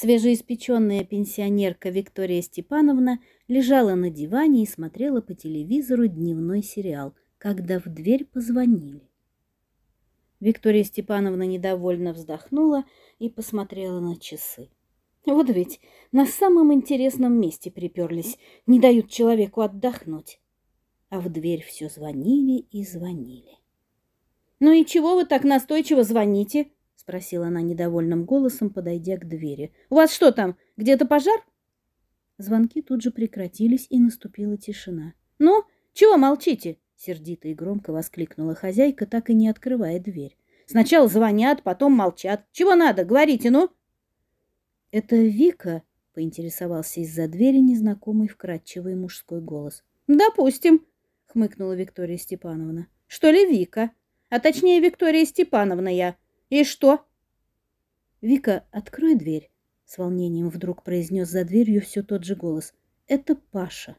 Свежеиспеченная пенсионерка Виктория Степановна лежала на диване и смотрела по телевизору дневной сериал, когда в дверь позвонили. Виктория Степановна недовольно вздохнула и посмотрела на часы. Вот ведь на самом интересном месте приперлись, не дают человеку отдохнуть. А в дверь все звонили и звонили. «Ну и чего вы так настойчиво звоните?» спросила она недовольным голосом, подойдя к двери. «У вас что там, где-то пожар?» Звонки тут же прекратились, и наступила тишина. «Ну, чего молчите?» — сердито и громко воскликнула хозяйка, так и не открывая дверь. «Сначала звонят, потом молчат. Чего надо? Говорите, ну!» «Это Вика?» — поинтересовался из-за двери незнакомый вкрадчивый мужской голос. «Допустим», — хмыкнула Виктория Степановна. «Что ли Вика? А точнее, Виктория Степановна я. «И что?» «Вика, открой дверь», — с волнением вдруг произнес за дверью все тот же голос. «Это Паша».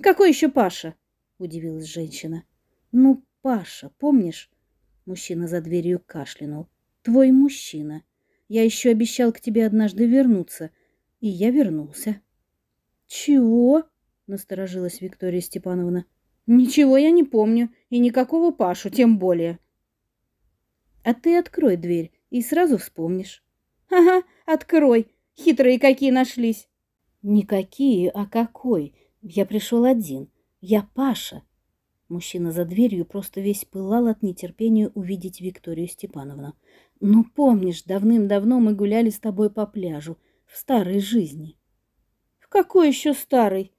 «Какой еще Паша?» — удивилась женщина. «Ну, Паша, помнишь?» Мужчина за дверью кашлянул. «Твой мужчина. Я еще обещал к тебе однажды вернуться. И я вернулся». «Чего?» — насторожилась Виктория Степановна. «Ничего я не помню. И никакого Пашу, тем более». А ты открой дверь и сразу вспомнишь. Ага, открой. Хитрые какие нашлись. Никакие, а какой. Я пришел один. Я Паша. Мужчина за дверью просто весь пылал от нетерпения увидеть Викторию Степановну. «Ну, помнишь, давным-давно мы гуляли с тобой по пляжу, в старой жизни». «В какой еще старой?»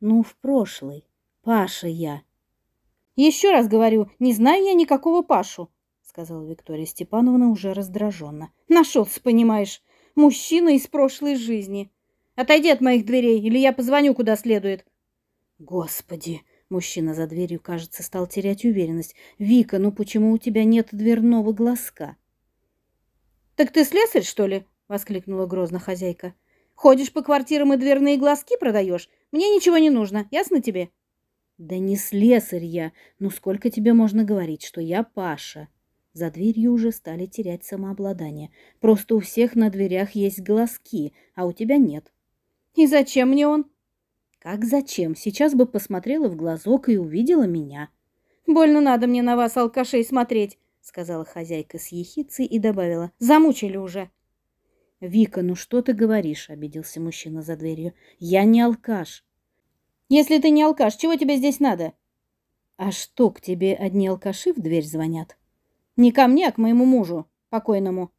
«Ну, в прошлой. Паша я». «Еще раз говорю, не знаю я никакого Пашу сказала Виктория Степановна уже раздраженно. «Нашелся, понимаешь, мужчина из прошлой жизни. Отойди от моих дверей, или я позвоню куда следует». «Господи!» Мужчина за дверью, кажется, стал терять уверенность. «Вика, ну почему у тебя нет дверного глазка?» «Так ты слесарь, что ли?» — воскликнула грозно хозяйка. «Ходишь по квартирам и дверные глазки продаешь? Мне ничего не нужно, ясно тебе?» «Да не слесарь я! Ну сколько тебе можно говорить, что я Паша?» За дверью уже стали терять самообладание. Просто у всех на дверях есть глазки, а у тебя нет. И зачем мне он? Как зачем? Сейчас бы посмотрела в глазок и увидела меня. Больно надо мне на вас, алкашей, смотреть, сказала хозяйка с ехицей и добавила. Замучили уже. Вика, ну что ты говоришь? обиделся мужчина за дверью. Я не алкаш. Если ты не алкаш, чего тебе здесь надо? А что, к тебе одни алкаши в дверь звонят? Не ко мне, а к моему мужу, покойному».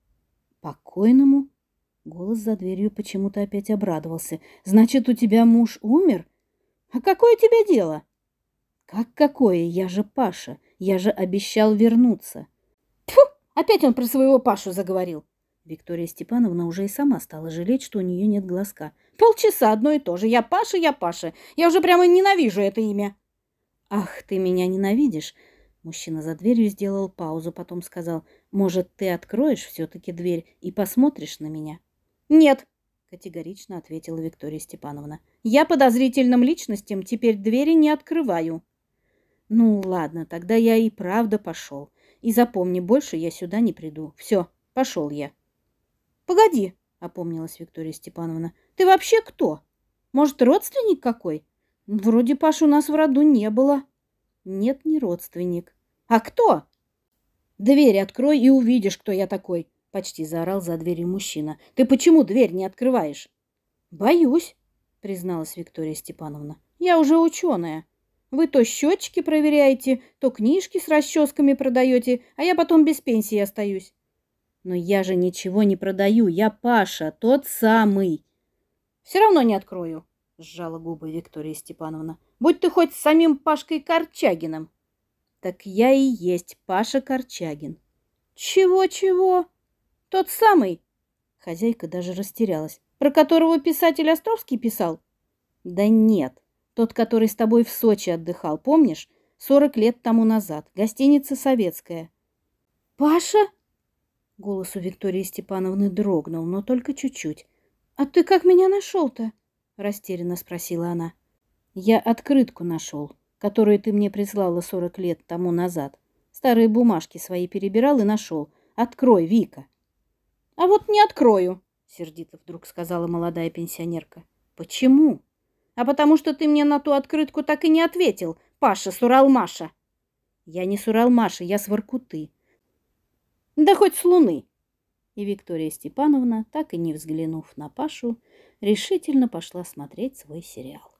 «Покойному?» Голос за дверью почему-то опять обрадовался. «Значит, у тебя муж умер? А какое тебе дело?» «Как какое? Я же Паша. Я же обещал вернуться». «Тьфу! Опять он про своего Пашу заговорил!» Виктория Степановна уже и сама стала жалеть, что у нее нет глазка. «Полчаса одно и то же. Я Паша, я Паша. Я уже прямо ненавижу это имя». «Ах, ты меня ненавидишь!» Мужчина за дверью сделал паузу, потом сказал, «Может, ты откроешь все-таки дверь и посмотришь на меня?» «Нет», — категорично ответила Виктория Степановна. «Я подозрительным личностям теперь двери не открываю». «Ну, ладно, тогда я и правда пошел. И запомни, больше я сюда не приду. Все, пошел я». «Погоди», — опомнилась Виктория Степановна, «ты вообще кто? Может, родственник какой? Вроде Паш у нас в роду не было». «Нет, не родственник. «А кто?» «Дверь открой и увидишь, кто я такой!» — почти заорал за дверью мужчина. «Ты почему дверь не открываешь?» «Боюсь», — призналась Виктория Степановна. «Я уже ученая. Вы то счетчики проверяете, то книжки с расческами продаете, а я потом без пенсии остаюсь». «Но я же ничего не продаю, я Паша, тот самый!» «Все равно не открою», — сжала губы Виктория Степановна. «Будь ты хоть самим Пашкой Корчагиным!» Так я и есть Паша Корчагин. Чего-чего? Тот самый? Хозяйка даже растерялась. Про которого писатель Островский писал? Да нет, тот, который с тобой в Сочи отдыхал, помнишь? Сорок лет тому назад. Гостиница «Советская». «Паша?» Голос у Виктории Степановны дрогнул, но только чуть-чуть. «А ты как меня нашел-то?» – растерянно спросила она. «Я открытку нашел», которую ты мне прислала 40 лет тому назад. Старые бумажки свои перебирал и нашел. Открой, Вика. А вот не открою, сердито вдруг сказала молодая пенсионерка. Почему? А потому что ты мне на ту открытку так и не ответил, Паша Суралмаша. Я не Суралмаша, я с Воркуты. Да хоть с Луны. И Виктория Степановна, так и не взглянув на Пашу, решительно пошла смотреть свой сериал.